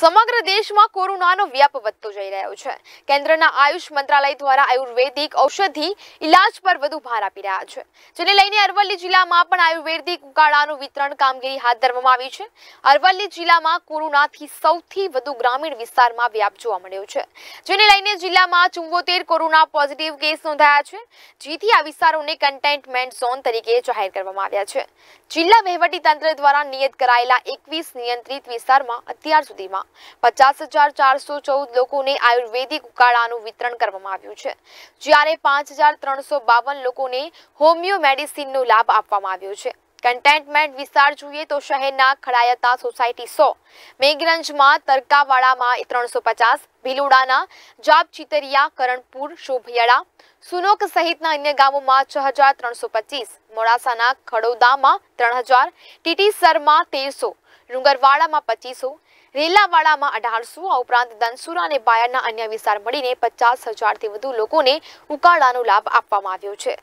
સમગ્ર દેશમાં કોરોનાનો વ્યાપ વધતો જઈ રહ્યો છે કેન્દ્રના આયુષ મંત્રાલય દ્વારા આયુર્વેદિક ઔષધિ ઇલાજ પર વધુ ભાર આપી રહ્યા છે જેને લઈને અરવલ્લી જિલ્લામાં પણ આયુર્વેદિક ઉકાળાનું વિતરણ કામગીરી હાથ ધરવામાં આવી છે અરવલ્લી જિલ્લામાં કોરોનાથી સૌથી વધુ ગ્રામીણ વિસ્તારમાં વ્યાપ જોવા મળ્યો છે જેને લઈને જિલ્લામાં ચુંબોતેર કોરોના પોઝિટિવ કેસ નોંધાયા છે જેથી આ વિસ્તારોને કન્ટેન્ટમેન્ટ ઝોન તરીકે જાહેર કરવામાં આવ્યા છે જિલ્લા વહીવટી તંત્ર દ્વારા નિયત કરાયેલા એકવીસ નિયંત્રિત વિસ્તારમાં અત્યાર સુધીમાં પચાસ હજાર ચારસો ચૌદ લોકોને આયુર્વેદિક ઉકાળાનું વિતરણ કરવામાં આવ્યું છે જ્યારે પાંચ હજાર ત્રણસો બાવન લોકોને હોમિયો મેડિસિનનો લાભ આપવામાં આવ્યો છે કન્ટેન્ટમેન્ટ વિસ્તાર જોઈએ તો શહેરના ખડાયતા સોસાયટી સો મેઘરંજમાં તરકાવાડામાં ત્રણસો પચાસ ભીલુડાના જાબ ચિતરિયા કરણપુર શોભિયાળા સુનોક સહિતના અન્ય ગામોમાં છ હજાર ત્રણસો પચીસ મોડાસાના ખડોદામાં ત્રણ હજાર ટીટી સરમાં તેરસો ડુંગરવાડામાં પચીસો રેલાવાડામાં અઢારસો આ ઉપરાંત દનસુરા અને બાયડના અન્ય વિસ્તાર મળીને પચાસ હજારથી વધુ લોકોને ઉકાળાનો લાભ આપવામાં આવ્યો છે